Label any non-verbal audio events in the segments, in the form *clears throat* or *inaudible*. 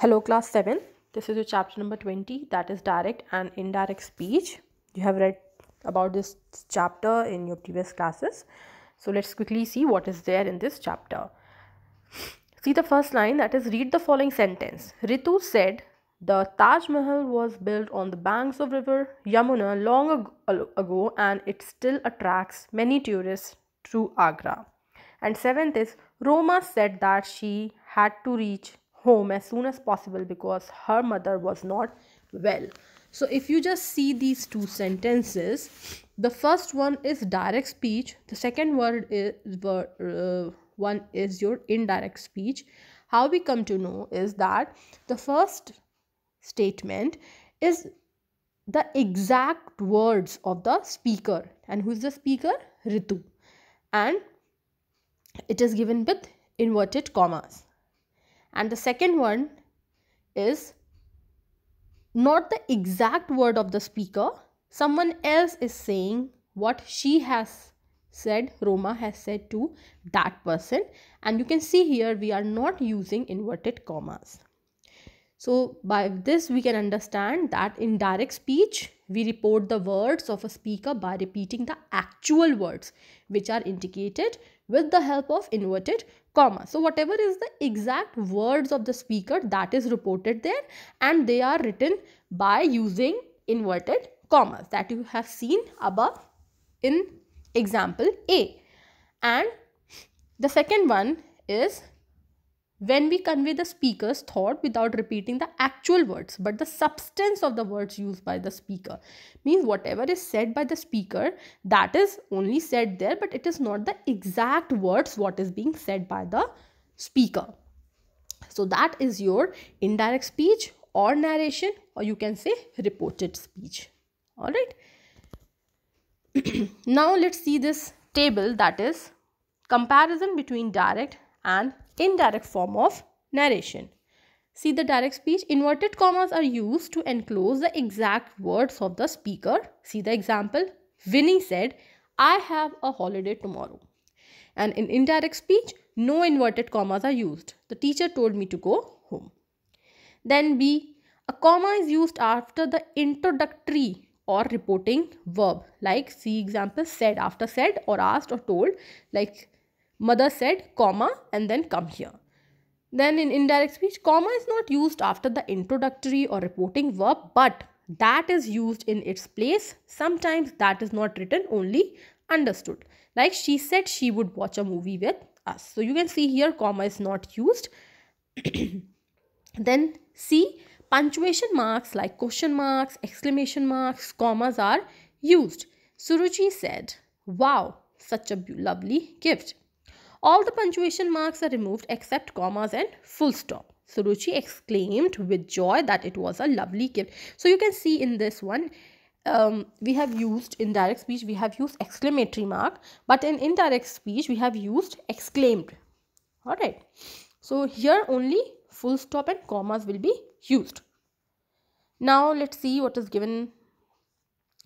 Hello class 7. This is your chapter number 20 that is direct and indirect speech. You have read about this chapter in your previous classes. So let's quickly see what is there in this chapter. See the first line that is read the following sentence. Ritu said the Taj Mahal was built on the banks of river Yamuna long ago and it still attracts many tourists to Agra. And seventh is Roma said that she had to reach home as soon as possible because her mother was not well. So if you just see these two sentences, the first one is direct speech, the second word is uh, one is your indirect speech. How we come to know is that the first statement is the exact words of the speaker and who's the speaker Ritu and it is given with inverted commas and the second one is not the exact word of the speaker someone else is saying what she has said roma has said to that person and you can see here we are not using inverted commas so by this we can understand that in direct speech we report the words of a speaker by repeating the actual words which are indicated with the help of inverted comma. So whatever is the exact words of the speaker that is reported there and they are written by using inverted commas that you have seen above in example A. And the second one is when we convey the speaker's thought without repeating the actual words but the substance of the words used by the speaker means whatever is said by the speaker that is only said there but it is not the exact words what is being said by the speaker so that is your indirect speech or narration or you can say reported speech all right *clears throat* now let's see this table that is comparison between direct and indirect form of narration. See the direct speech. Inverted commas are used to enclose the exact words of the speaker. See the example. Winnie said, I have a holiday tomorrow. And in indirect speech, no inverted commas are used. The teacher told me to go home. Then B. A comma is used after the introductory or reporting verb like see example said after said or asked or told like Mother said, comma, and then come here. Then in indirect speech, comma is not used after the introductory or reporting verb, but that is used in its place. Sometimes that is not written, only understood. Like she said she would watch a movie with us. So you can see here, comma is not used. *clears throat* then C, punctuation marks like question marks, exclamation marks, commas are used. Suruchi said, wow, such a lovely gift. All the punctuation marks are removed except commas and full stop. Suruchi exclaimed with joy that it was a lovely gift. So you can see in this one, um, we have used in direct speech, we have used exclamatory mark. But in indirect speech, we have used exclaimed. Alright. So here only full stop and commas will be used. Now let's see what is given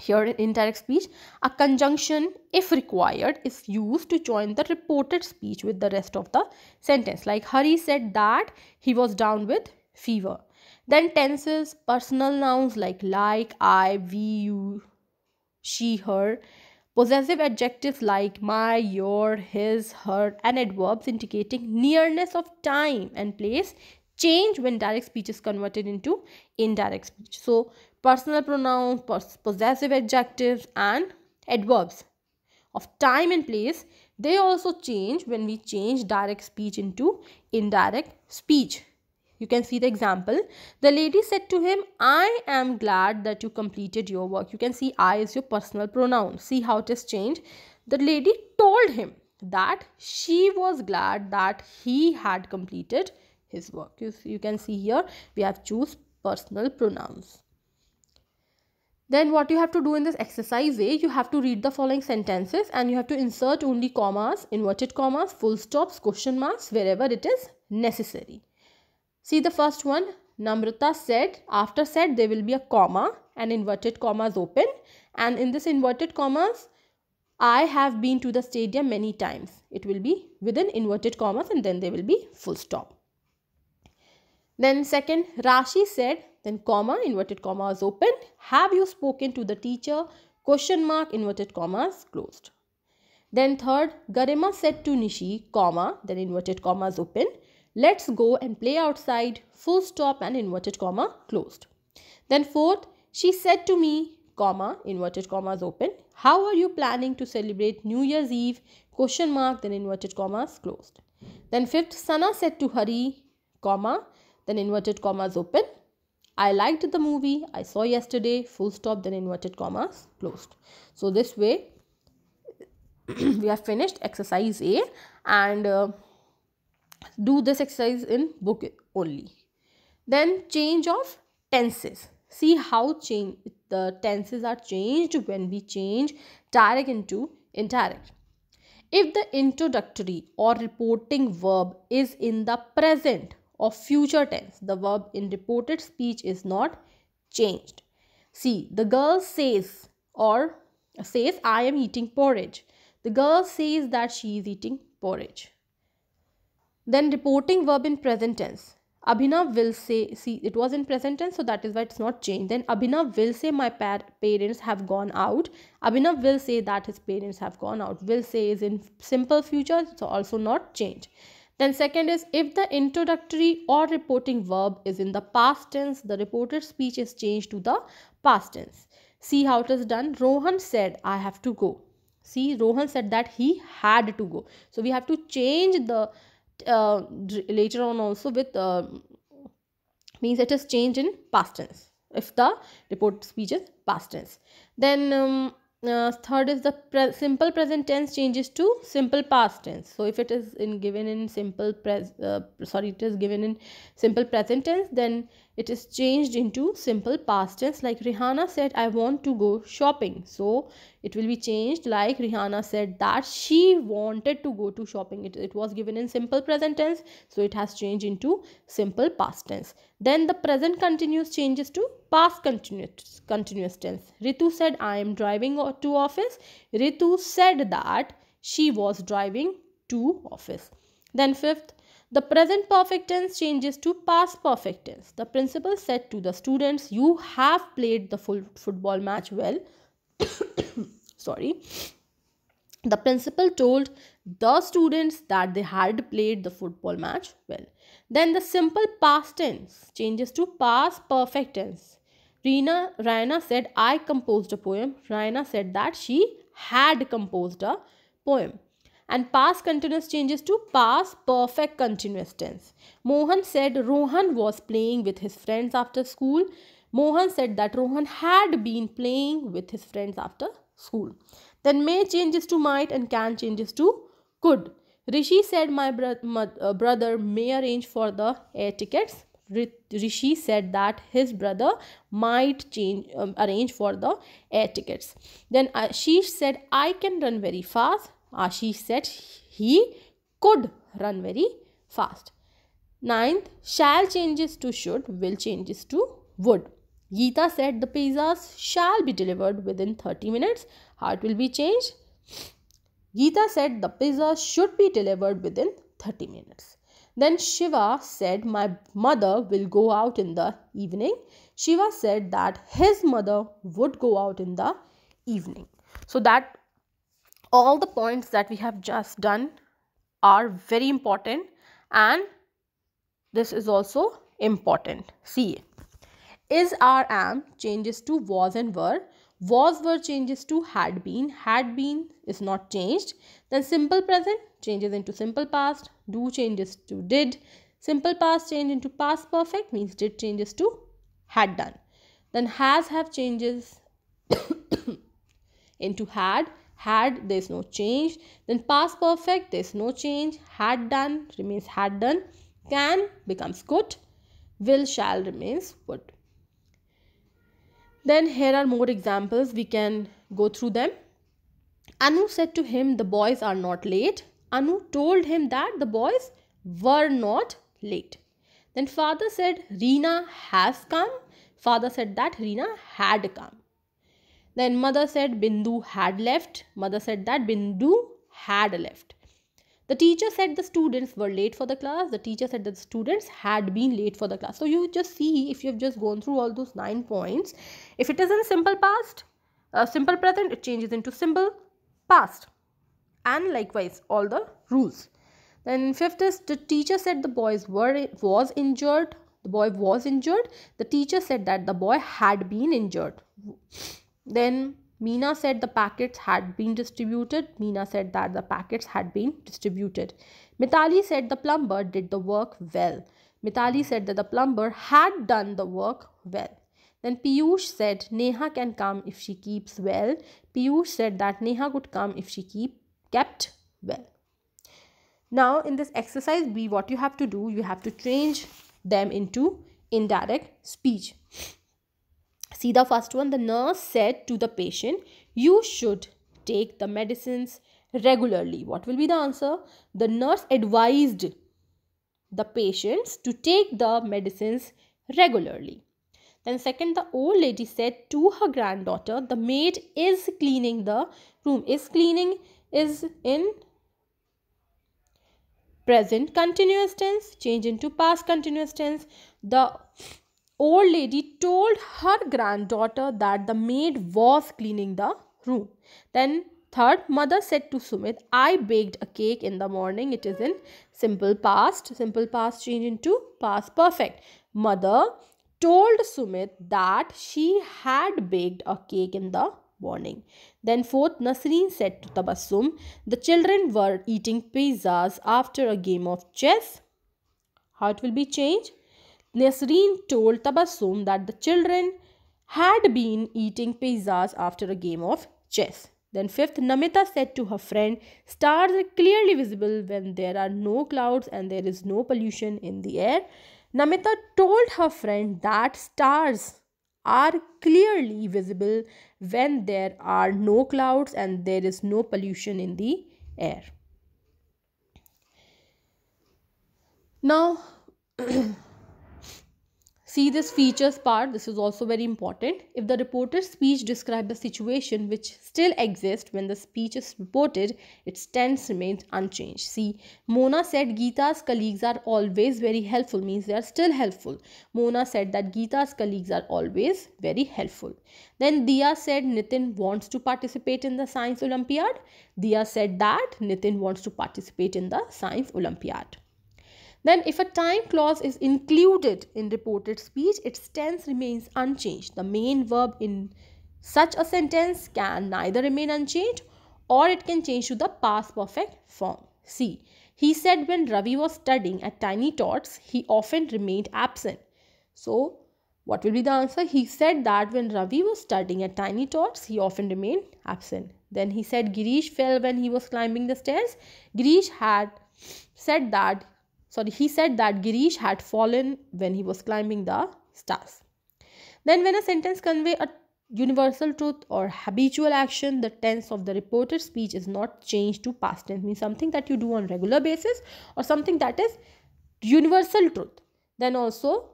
here in indirect speech, a conjunction, if required, is used to join the reported speech with the rest of the sentence. Like Hari said that he was down with fever. Then tenses, personal nouns like like, I, we, you, she, her. Possessive adjectives like my, your, his, her and adverbs indicating nearness of time and place change when direct speech is converted into indirect speech. So, personal pronouns, possessive adjectives and adverbs of time and place, they also change when we change direct speech into indirect speech. You can see the example. The lady said to him, I am glad that you completed your work. You can see I is your personal pronoun. See how it is changed. The lady told him that she was glad that he had completed his work you, you can see here we have choose personal pronouns then what you have to do in this exercise A, you have to read the following sentences and you have to insert only commas, inverted commas, full stops, question marks wherever it is necessary. See the first one, Namrata said, after said there will be a comma and inverted commas open and in this inverted commas, I have been to the stadium many times. It will be within inverted commas and then there will be full stop. Then second, Rashi said, then comma, inverted comma is open. Have you spoken to the teacher? Question mark, inverted commas closed. Then third, Garima said to Nishi, comma, then inverted commas open. Let's go and play outside, full stop and inverted comma closed. Then fourth, she said to me, comma, inverted commas open. How are you planning to celebrate New Year's Eve? Question mark, then inverted commas closed. Then fifth, Sana said to Hari, comma, then inverted commas open. I liked the movie I saw yesterday, full stop, then inverted commas closed. So this way *clears throat* we have finished exercise A and uh, do this exercise in book only. Then change of tenses. See how change the tenses are changed when we change direct into indirect. If the introductory or reporting verb is in the present, of future tense. The verb in reported speech is not changed. See, the girl says or says, I am eating porridge. The girl says that she is eating porridge. Then reporting verb in present tense. Abhinav will say, see, it was in present tense, so that is why it's not changed. Then Abhinav will say, my pa parents have gone out. Abhinav will say that his parents have gone out. Will say is in simple future, so also not changed. Then second is if the introductory or reporting verb is in the past tense, the reported speech is changed to the past tense. See how it is done. Rohan said, I have to go. See, Rohan said that he had to go. So we have to change the uh, later on also with uh, means it is changed in past tense if the report speech is past tense. Then um, uh, third is the pre simple present tense changes to simple past tense so if it is in given in simple pres uh, sorry it is given in simple present tense then it is changed into simple past tense like Rihanna said I want to go shopping so it will be changed like Rihanna said that she wanted to go to shopping it, it was given in simple present tense so it has changed into simple past tense then the present continuous changes to past continuous continuous tense Ritu said I am driving to office Ritu said that she was driving to office then fifth the present perfect tense changes to past perfect tense. The principal said to the students, you have played the full football match well. *coughs* Sorry. The principal told the students that they had played the football match well. Then the simple past tense changes to past perfect tense. Rina, Raina said, I composed a poem. Raina said that she had composed a poem and past continuous changes to past perfect continuous tense. Mohan said Rohan was playing with his friends after school. Mohan said that Rohan had been playing with his friends after school. Then may changes to might and can changes to could. Rishi said my bro uh, brother may arrange for the air tickets. Rishi said that his brother might change um, arrange for the air tickets. Then Ashish said, I can run very fast. Ashish uh, said he could run very fast. Ninth, shall changes to should, will changes to would. Geeta said the pizzas shall be delivered within 30 minutes. Heart will be changed. Geeta said the pizza should be delivered within 30 minutes. Then Shiva said, My mother will go out in the evening. Shiva said that his mother would go out in the evening. So that all the points that we have just done are very important and this is also important. See, is our am changes to was and were, was were changes to had been, had been is not changed, then simple present changes into simple past, do changes to did, simple past change into past perfect means did changes to had done. Then has have changes *coughs* into had, had there is no change then past perfect there is no change had done remains had done can becomes could will shall remains would then here are more examples we can go through them anu said to him the boys are not late anu told him that the boys were not late then father said rina has come father said that rina had come then mother said Bindu had left. Mother said that Bindu had left. The teacher said the students were late for the class. The teacher said the students had been late for the class. So you just see if you've just gone through all those nine points. If it is in simple past, uh, simple present, it changes into simple past. And likewise, all the rules. Then fifth is the teacher said the boys were was injured. The boy was injured. The teacher said that the boy had been injured. Then Meena said the packets had been distributed. Meena said that the packets had been distributed. Mitali said the plumber did the work well. Mitali said that the plumber had done the work well. Then Piyush said Neha can come if she keeps well. Piyush said that Neha could come if she keep kept well. Now in this exercise B what you have to do you have to change them into indirect speech see the first one the nurse said to the patient you should take the medicines regularly what will be the answer the nurse advised the patients to take the medicines regularly then second the old lady said to her granddaughter the maid is cleaning the room is cleaning is in present continuous tense change into past continuous tense the old lady told her granddaughter that the maid was cleaning the room. Then Third, mother said to Sumit, I baked a cake in the morning. It is in simple past. Simple past change into past perfect. Mother told Sumit that she had baked a cake in the morning. Then fourth, Nasreen said to Tabassum, the children were eating pizzas after a game of chess. How it will be changed? Nasreen told Tabassum that the children had been eating pizzas after a game of chess. Then fifth, Namita said to her friend, stars are clearly visible when there are no clouds and there is no pollution in the air. Namita told her friend that stars are clearly visible when there are no clouds and there is no pollution in the air. Now, *clears throat* See this features part, this is also very important. If the reporter's speech describes the situation which still exists when the speech is reported, its tense remains unchanged. See, Mona said Geeta's colleagues are always very helpful, means they are still helpful. Mona said that Geeta's colleagues are always very helpful. Then Dia said Nitin wants to participate in the Science Olympiad. Dia said that Nitin wants to participate in the Science Olympiad. Then if a time clause is included in reported speech, its tense remains unchanged. The main verb in such a sentence can neither remain unchanged or it can change to the past perfect form. See, He said when Ravi was studying at Tiny Tots, he often remained absent. So, what will be the answer? He said that when Ravi was studying at Tiny Tots, he often remained absent. Then he said Girish fell when he was climbing the stairs. Girish had said that sorry, he said that Girish had fallen when he was climbing the stairs. Then when a sentence convey a universal truth or habitual action, the tense of the reported speech is not changed to past tense. Means something that you do on regular basis or something that is universal truth. Then also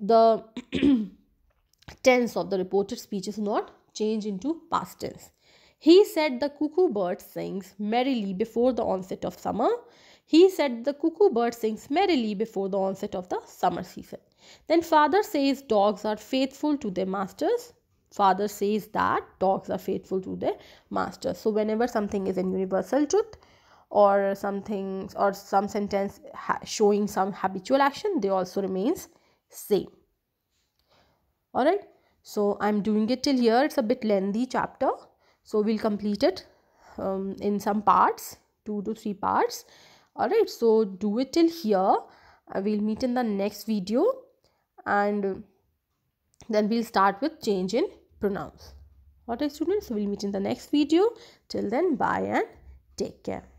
the *clears throat* tense of the reported speech is not changed into past tense. He said the cuckoo bird sings merrily before the onset of summer he said the cuckoo bird sings merrily before the onset of the summer season. Then father says dogs are faithful to their masters. Father says that dogs are faithful to their masters. So whenever something is a universal truth or something or some sentence showing some habitual action, they also remains same. Alright. So I'm doing it till here. It's a bit lengthy chapter. So we'll complete it um, in some parts, two to three parts alright so do it till here I uh, will meet in the next video and then we'll start with change in pronouns alright students so we'll meet in the next video till then bye and take care